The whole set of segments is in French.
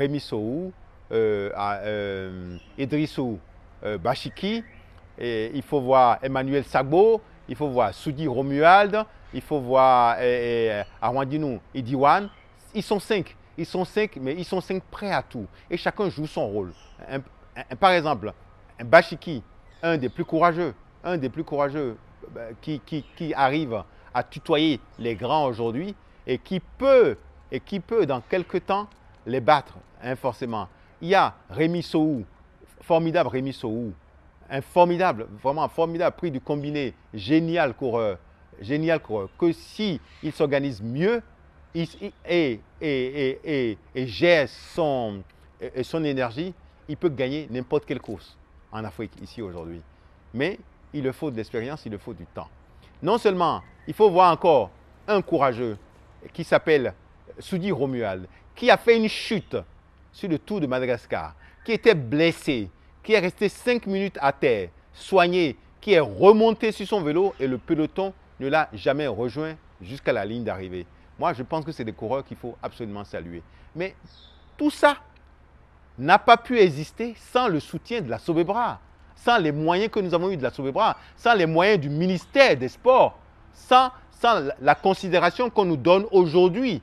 Rémi Sou, euh, euh, Idrissou euh, il faut voir Emmanuel Sagbo, il faut voir Soudi Romuald, il faut voir eh, eh, Arwandinou Idiwan. Ils sont cinq. Ils sont cinq, mais ils sont cinq prêts à tout. Et chacun joue son rôle. par exemple, un Bachiki, un des plus courageux, un des plus courageux bah, qui, arrive à tutoyer les grands aujourd'hui et qui peut, et qui peut dans quelque temps, les battre, hein, forcément. Il y a Rémi Souhou. formidable Rémi Souhou. un formidable, vraiment formidable prix du combiné, génial coureur, génial coureur, que si il s'organise mieux il, et, et, gère son, son énergie, il peut gagner n'importe quelle course en Afrique ici aujourd'hui. Mais il le faut de l'expérience, il le faut du temps. Non seulement, il faut voir encore un courageux qui s'appelle Soudi Romuald, qui a fait une chute sur le tour de Madagascar, qui était blessé, qui est resté cinq minutes à terre, soigné, qui est remonté sur son vélo et le peloton ne l'a jamais rejoint jusqu'à la ligne d'arrivée. Moi, je pense que c'est des coureurs qu'il faut absolument saluer. Mais tout ça n'a pas pu exister sans le soutien de la Bras, sans les moyens que nous avons eus de la Bras, sans les moyens du ministère des Sports, sans la considération qu'on nous donne aujourd'hui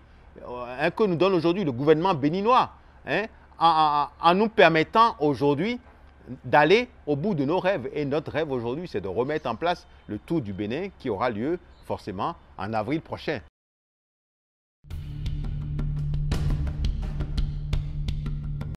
Hein, que nous donne aujourd'hui le gouvernement béninois hein, en, nous permettant aujourd'hui d'aller au bout de nos rêves. Et notre rêve aujourd'hui, c'est de remettre en place le tout du Bénin qui aura lieu forcément en avril prochain.